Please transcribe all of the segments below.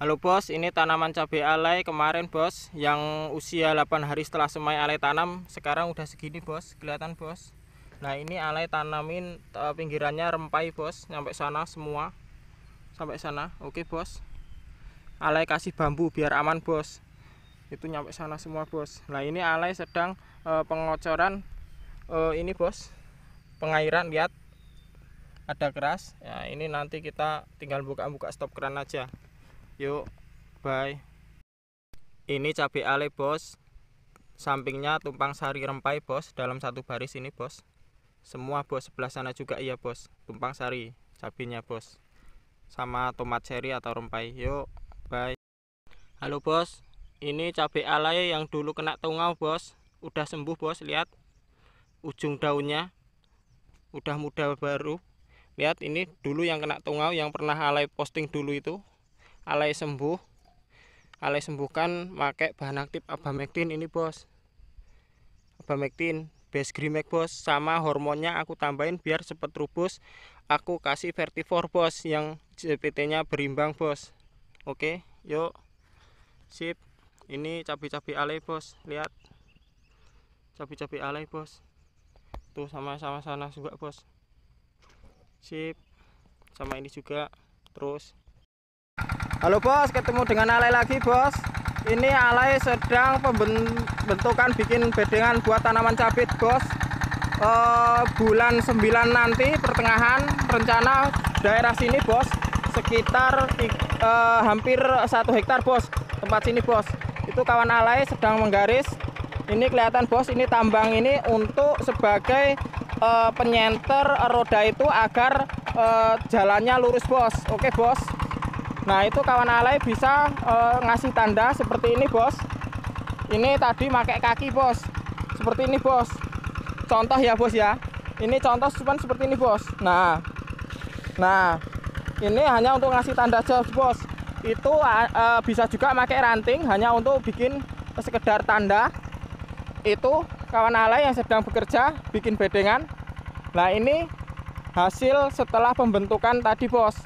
Halo bos, ini tanaman cabai alay kemarin bos Yang usia 8 hari setelah semai alay tanam Sekarang udah segini bos, kelihatan bos Nah ini alay tanamin e, pinggirannya rempai bos Sampai sana semua Sampai sana, oke bos Alay kasih bambu biar aman bos Itu nyampe sana semua bos Nah ini alay sedang e, pengocoran e, Ini bos Pengairan, lihat Ada keras ya, Ini nanti kita tinggal buka-buka stop keran aja Yuk, bye. Ini cabai ale, Bos. Sampingnya tumpang sari rempai, Bos. Dalam satu baris ini, Bos. Semua, Bos. Sebelah sana juga iya, Bos. Tumpang sari cabainya, Bos. Sama tomat seri atau rempai. Yuk, bye. Halo, Bos. Ini cabai alay yang dulu kena tungau, Bos. Udah sembuh, Bos. Lihat ujung daunnya. Udah muda baru. Lihat ini dulu yang kena tungau yang pernah alay posting dulu itu alai sembuh alai sembuhkan pakai bahan aktif abamectin ini bos abamectin base grimek bos sama hormonnya aku tambahin biar cepet rubus aku kasih vertivor bos yang JPT nya berimbang bos oke yuk sip ini cabai-cabai alai bos lihat cabai-cabai alai bos tuh sama-sama sana juga bos sip sama ini juga terus Halo bos, ketemu dengan Alay lagi bos. Ini Alay sedang pembentukan bikin bedengan buat tanaman capit bos. E, bulan 9 nanti pertengahan rencana daerah sini bos sekitar e, hampir satu hektar bos tempat sini bos. Itu kawan Alay sedang menggaris. Ini kelihatan bos, ini tambang ini untuk sebagai e, penyenter roda itu agar e, jalannya lurus bos. Oke bos. Nah itu kawan alay bisa uh, ngasih tanda seperti ini bos. Ini tadi pakai kaki bos. Seperti ini bos. Contoh ya bos ya. Ini contoh cuman seperti ini bos. Nah, nah ini hanya untuk ngasih tanda jauh bos. Itu uh, bisa juga pakai ranting hanya untuk bikin sekedar tanda. Itu kawan alay yang sedang bekerja bikin bedengan. Nah ini hasil setelah pembentukan tadi bos.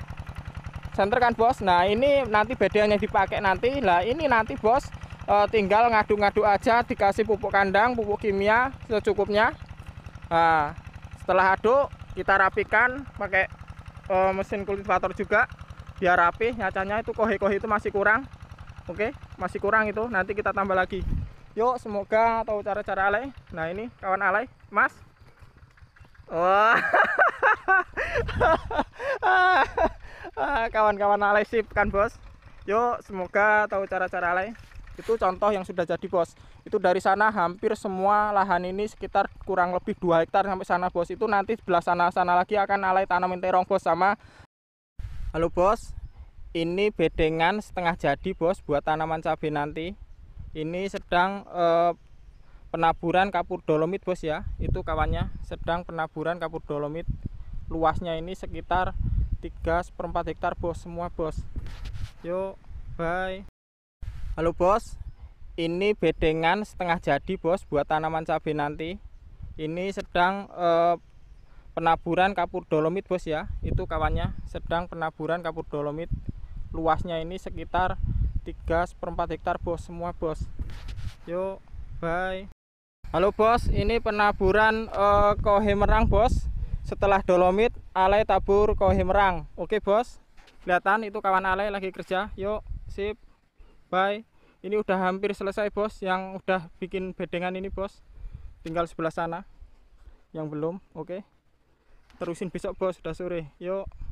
Center kan bos nah ini nanti bedanya dipakai nanti lah ini nanti bos e, tinggal ngadu-ngadu aja dikasih pupuk kandang pupuk kimia secukupnya nah, setelah aduk kita rapikan pakai e, mesin kultivator juga biar rapi nyacanya itu kohe-kohe itu masih kurang oke okay? masih kurang itu nanti kita tambah lagi yuk semoga tahu cara-cara alay nah ini kawan alay mas wah oh. Ah, kawan-kawan alay sip kan bos yuk semoga tahu cara-cara alay itu contoh yang sudah jadi bos itu dari sana hampir semua lahan ini sekitar kurang lebih 2 hektar sampai sana bos itu nanti sebelah sana sana lagi akan alay tanamin terong bos sama halo bos ini bedengan setengah jadi bos buat tanaman cabai nanti ini sedang eh, penaburan kapur dolomit bos ya itu kawannya sedang penaburan kapur dolomit luasnya ini sekitar tiga seperempat hektar bos semua bos yuk bye halo bos ini bedengan setengah jadi bos buat tanaman cabai nanti ini sedang eh, penaburan kapur dolomit bos ya itu kawannya sedang penaburan kapur dolomit luasnya ini sekitar tiga seperempat hektar bos semua bos yuk bye halo bos ini penaburan eh, kohe bos setelah dolomit alai tabur kohimerang oke bos kelihatan itu kawan alai lagi kerja yuk sip bye ini udah hampir selesai bos yang udah bikin bedengan ini bos tinggal sebelah sana yang belum oke terusin besok bos sudah sore yuk